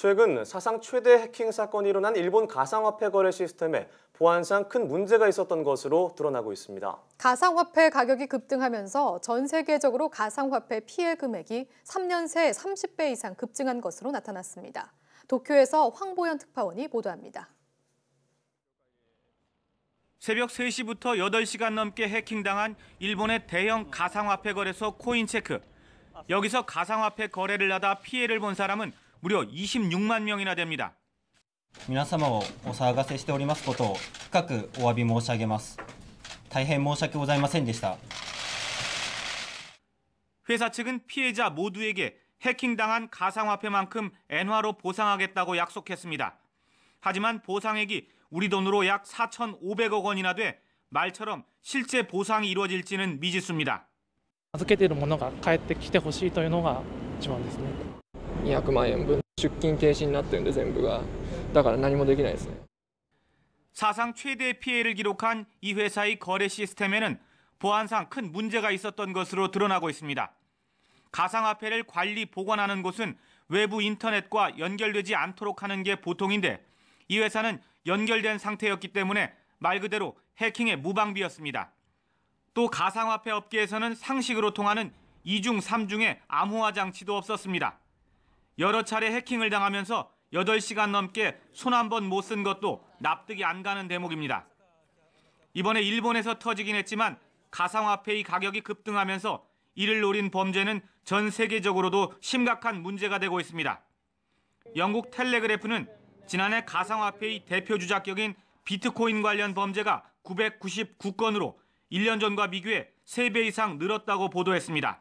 최근 사상 최대 해킹 사건이 일어난 일본 가상화폐 거래 시스템에 보안상 큰 문제가 있었던 것으로 드러나고 있습니다. 가상화폐 가격이 급등하면서 전 세계적으로 가상화폐 피해 금액이 3년 새 30배 이상 급증한 것으로 나타났습니다. 도쿄에서 황보현 특파원이 보도합니다. 새벽 3시부터 8시간 넘게 해킹당한 일본의 대형 가상화폐 거래소 코인체크. 여기서 가상화폐 거래를 하다 피해를 본 사람은 무려 26만 명이나 됩니다. 皆様をお騒がせしておりますことを深くお詫び申し上げます。大変申し訳ございませんでした。 회사 측은 피해자 모두에게 해킹당한 가상화폐만큼 엔화로 보상하겠다고 약속했습니다. 하지만 보상액이 우리 돈으로 약 4,500억 원이나 돼 말처럼 실제 보상이 이루어질지는 미지수입니다. 預けているものが帰ってきてほしいというのが一番ですね。200万円分出勤停止になってるんで全部がだから何もできないですね 사상 최대 피해를 기록한 이 회사의 거래 시스템에는 보안상 큰 문제가 있었던 것으로 드러나고 있습니다. 가상화폐를 관리 보관하는 곳은 외부 인터넷과 연결되지 않도록 하는 게 보통인데 이 회사는 연결된 상태였기 때문에 말 그대로 해킹의 무방비였습니다. 또 가상화폐 업계에서는 상식으로 통하는 이중삼중의 암호화 장치도 없었습니다. 여러 차례 해킹을 당하면서 8시간 넘게 손 한 번 못 쓴 것도 납득이 안 가는 대목입니다. 이번에 일본에서 터지긴 했지만 가상화폐의 가격이 급등하면서 이를 노린 범죄는 전 세계적으로도 심각한 문제가 되고 있습니다. 영국 텔레그래프는 지난해 가상화폐의 대표 주작격인 비트코인 관련 범죄가 999건으로 1년 전과 비교해 3배 이상 늘었다고 보도했습니다.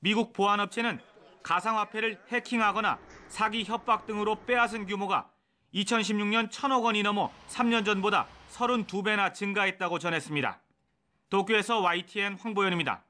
미국 보안업체는 가상화폐를 해킹하거나 사기 협박 등으로 빼앗은 규모가 2016년 1천억 원이 넘어 3년 전보다 32배나 증가했다고 전했습니다. 도쿄에서 YTN 황보현입니다.